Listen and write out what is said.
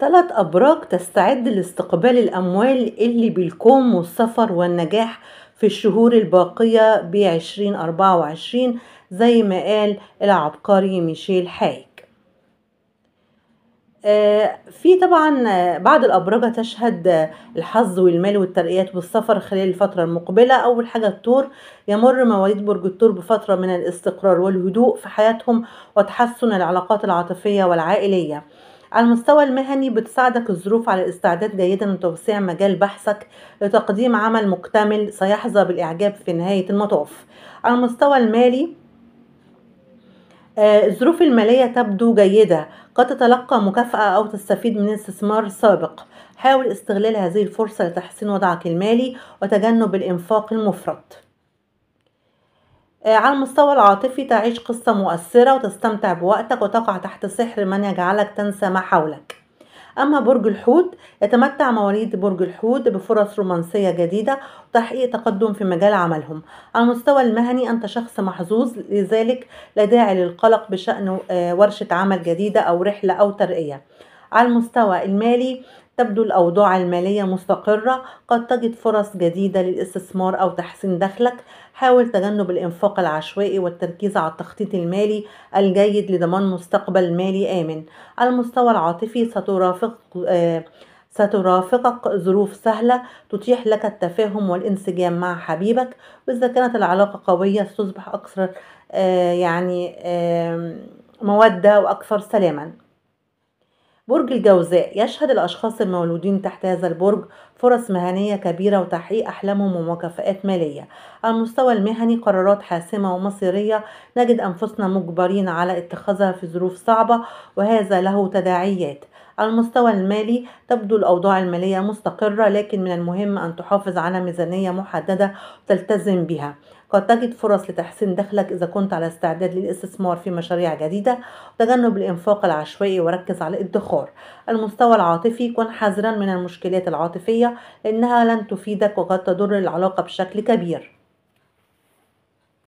ثلاث أبراج تستعد لاستقبال الأموال اللي بالكوم والسفر والنجاح في الشهور الباقية بعشرين أربعة وعشرين زي ما قال العبقري ميشيل حايك آه، في طبعا بعض الأبراج تشهد الحظ والمال والترقيات والسفر خلال الفترة المقبلة أول حاجة التور يمر مواليد برج التور بفترة من الاستقرار والهدوء في حياتهم وتحسن العلاقات العاطفية والعائلية على المستوى المهني بتساعدك الظروف على الاستعداد جيدا لتوسيع مجال بحثك لتقديم عمل مكتمل سيحظى بالإعجاب في نهاية المطاف على المستوى المالي آه، الظروف المالية تبدو جيدة قد تتلقى مكافأة أو تستفيد من استثمار سابق حاول استغلال هذه الفرصة لتحسين وضعك المالي وتجنب الإنفاق المفرط آه، على المستوى العاطفي تعيش قصة مؤثرة وتستمتع بوقتك وتقع تحت سحر من يجعلك تنسى ما حولك أما برج الحوت يتمتع مواليد برج الحوت بفرص رومانسية جديدة وتحقيق تقدم في مجال عملهم على المستوى المهني أنت شخص محظوظ لذلك لا داعي للقلق بشأن آه، ورشة عمل جديدة أو رحلة أو ترقية على المستوى المالي تبدو الأوضاع المالية مستقرة قد تجد فرص جديدة للاستثمار أو تحسين دخلك حاول تجنب الإنفاق العشوائي والتركيز على التخطيط المالي الجيد لضمان مستقبل مالي آمن المستوى العاطفي سترافق آه، سترافقك ظروف سهلة تتيح لك التفاهم والانسجام مع حبيبك وإذا كانت العلاقة قوية ستصبح أكثر آه، يعني مودة وأكثر سلاماً برج الجوزاء يشهد الأشخاص المولودين تحت هذا البرج فرص مهنية كبيرة وتحقيق أحلامهم ومكافآت مالية على المستوى المهني قرارات حاسمة ومصيرية نجد أنفسنا مجبرين على اتخاذها في ظروف صعبة وهذا له تداعيات على المستوى المالي تبدو الأوضاع المالية مستقرة لكن من المهم أن تحافظ على ميزانية محددة تلتزم بها قد تجد فرص لتحسين دخلك إذا كنت على استعداد للاستثمار في مشاريع جديدة وتجنب الإنفاق العشوائي وركز على الادخار المستوى العاطفي كن حذرا من المشكلات العاطفية لأنها لن تفيدك وقد تضر العلاقة بشكل كبير